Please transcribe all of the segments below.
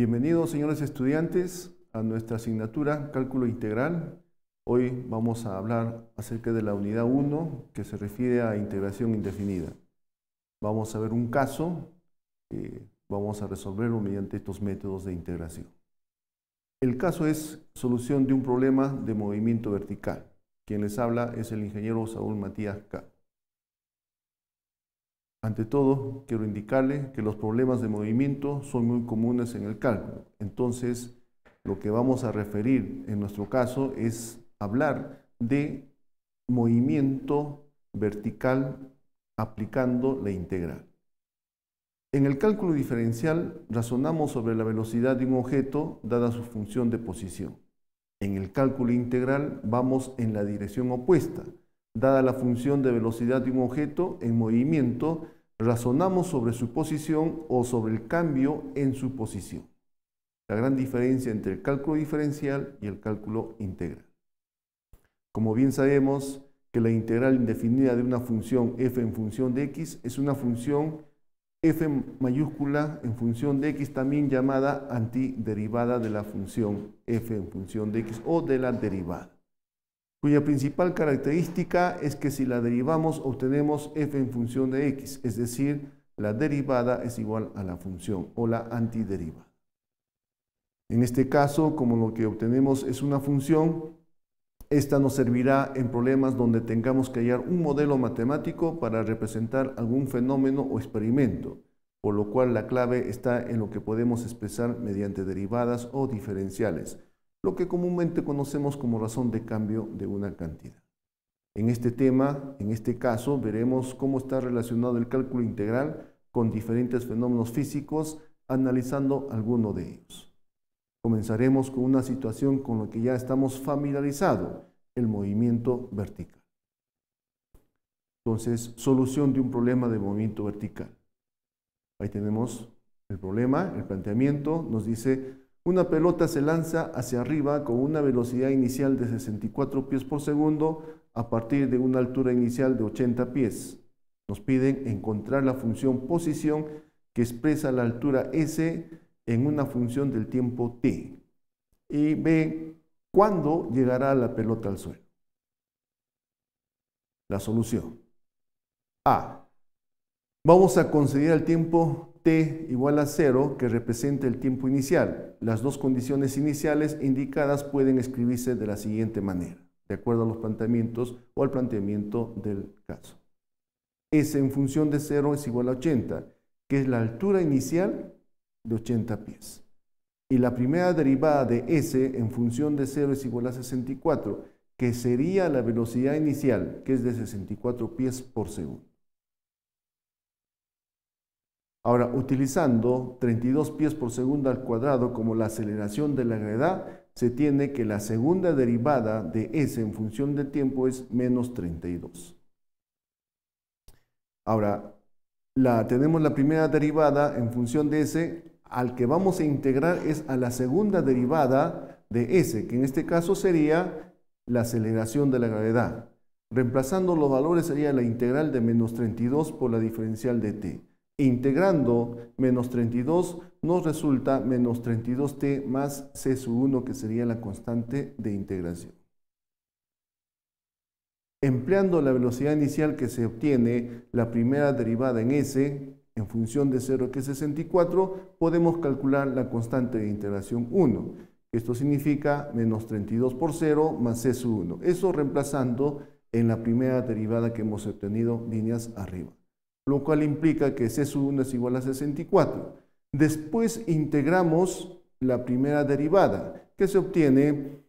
Bienvenidos, señores estudiantes, a nuestra asignatura Cálculo Integral. Hoy vamos a hablar acerca de la unidad 1 que se refiere a integración indefinida. Vamos a ver un caso eh, vamos a resolverlo mediante estos métodos de integración. El caso es solución de un problema de movimiento vertical. Quien les habla es el ingeniero Saúl Matías K. Ante todo, quiero indicarle que los problemas de movimiento son muy comunes en el cálculo. Entonces, lo que vamos a referir en nuestro caso es hablar de movimiento vertical aplicando la integral. En el cálculo diferencial razonamos sobre la velocidad de un objeto dada su función de posición. En el cálculo integral vamos en la dirección opuesta, Dada la función de velocidad de un objeto en movimiento, razonamos sobre su posición o sobre el cambio en su posición. La gran diferencia entre el cálculo diferencial y el cálculo integral. Como bien sabemos, que la integral indefinida de una función f en función de x es una función f mayúscula en función de x también llamada antiderivada de la función f en función de x o de la derivada cuya principal característica es que si la derivamos obtenemos f en función de x, es decir, la derivada es igual a la función o la antideriva. En este caso, como lo que obtenemos es una función, esta nos servirá en problemas donde tengamos que hallar un modelo matemático para representar algún fenómeno o experimento, por lo cual la clave está en lo que podemos expresar mediante derivadas o diferenciales lo que comúnmente conocemos como razón de cambio de una cantidad. En este tema, en este caso, veremos cómo está relacionado el cálculo integral con diferentes fenómenos físicos, analizando alguno de ellos. Comenzaremos con una situación con la que ya estamos familiarizados, el movimiento vertical. Entonces, solución de un problema de movimiento vertical. Ahí tenemos el problema, el planteamiento, nos dice una pelota se lanza hacia arriba con una velocidad inicial de 64 pies por segundo a partir de una altura inicial de 80 pies. Nos piden encontrar la función posición que expresa la altura S en una función del tiempo t. Y B, ¿cuándo llegará la pelota al suelo? La solución. A. Vamos a considerar el tiempo t igual a 0, que representa el tiempo inicial. Las dos condiciones iniciales indicadas pueden escribirse de la siguiente manera, de acuerdo a los planteamientos o al planteamiento del caso. S en función de 0 es igual a 80, que es la altura inicial de 80 pies. Y la primera derivada de S en función de 0 es igual a 64, que sería la velocidad inicial, que es de 64 pies por segundo. Ahora, utilizando 32 pies por segundo al cuadrado como la aceleración de la gravedad, se tiene que la segunda derivada de S en función de tiempo es menos 32. Ahora, la, tenemos la primera derivada en función de S, al que vamos a integrar es a la segunda derivada de S, que en este caso sería la aceleración de la gravedad. Reemplazando los valores sería la integral de menos 32 por la diferencial de t. E integrando menos 32 nos resulta menos 32t más c 1 que sería la constante de integración. Empleando la velocidad inicial que se obtiene, la primera derivada en s, en función de 0 que es 64, podemos calcular la constante de integración 1. Esto significa menos 32 por 0 más c 1. Eso reemplazando en la primera derivada que hemos obtenido líneas arriba lo cual implica que C1 es igual a 64. Después integramos la primera derivada, que se obtiene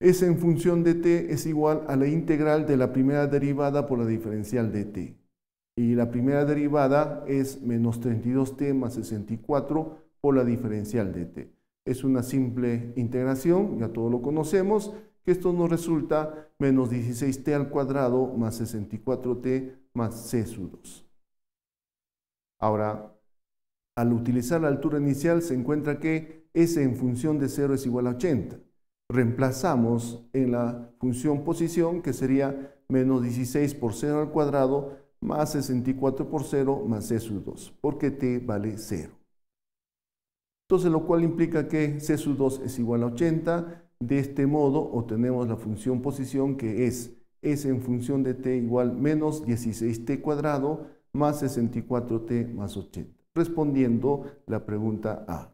es en función de t es igual a la integral de la primera derivada por la diferencial de t. Y la primera derivada es menos 32t más 64 por la diferencial de t. Es una simple integración, ya todo lo conocemos, que esto nos resulta menos 16t al cuadrado más 64t más c 2. Ahora, al utilizar la altura inicial se encuentra que S en función de 0 es igual a 80. Reemplazamos en la función posición que sería menos 16 por 0 al cuadrado más 64 por 0 más C 2, porque T vale 0. Entonces lo cual implica que C sub 2 es igual a 80. De este modo obtenemos la función posición que es S en función de T igual menos 16T cuadrado más 64t más 80, respondiendo la pregunta A.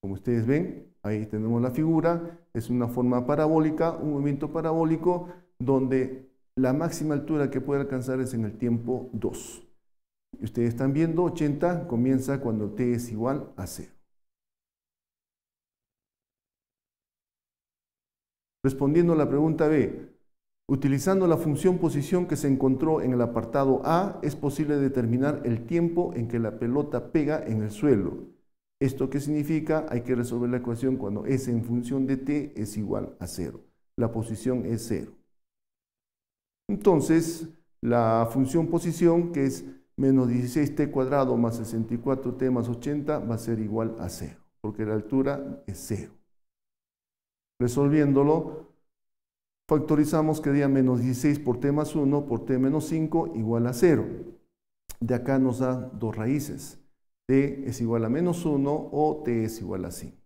Como ustedes ven, ahí tenemos la figura, es una forma parabólica, un movimiento parabólico donde la máxima altura que puede alcanzar es en el tiempo 2. ustedes están viendo, 80 comienza cuando t es igual a 0. Respondiendo la pregunta B, Utilizando la función posición que se encontró en el apartado A, es posible determinar el tiempo en que la pelota pega en el suelo. ¿Esto qué significa? Hay que resolver la ecuación cuando S en función de T es igual a cero. La posición es cero. Entonces, la función posición, que es menos 16t cuadrado más 64t más 80, va a ser igual a cero, porque la altura es cero. Resolviéndolo, Factorizamos que día menos 16 por t más 1 por t menos 5 igual a 0. De acá nos da dos raíces. t es igual a menos 1 o t es igual a 5.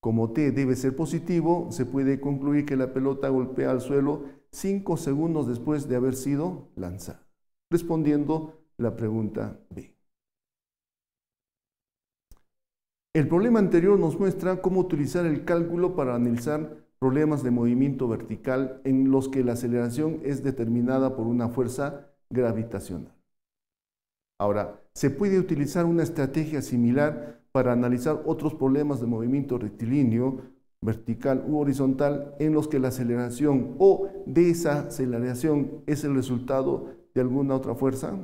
Como t debe ser positivo, se puede concluir que la pelota golpea al suelo 5 segundos después de haber sido lanzada. Respondiendo la pregunta B. El problema anterior nos muestra cómo utilizar el cálculo para analizar problemas de movimiento vertical en los que la aceleración es determinada por una fuerza gravitacional. Ahora, se puede utilizar una estrategia similar para analizar otros problemas de movimiento rectilíneo, vertical u horizontal, en los que la aceleración o desaceleración es el resultado de alguna otra fuerza.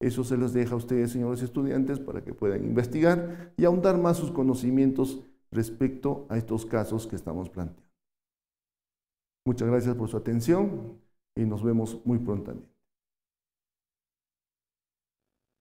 Eso se los deja a ustedes, señores estudiantes, para que puedan investigar y ahondar más sus conocimientos respecto a estos casos que estamos planteando. Muchas gracias por su atención y nos vemos muy prontamente.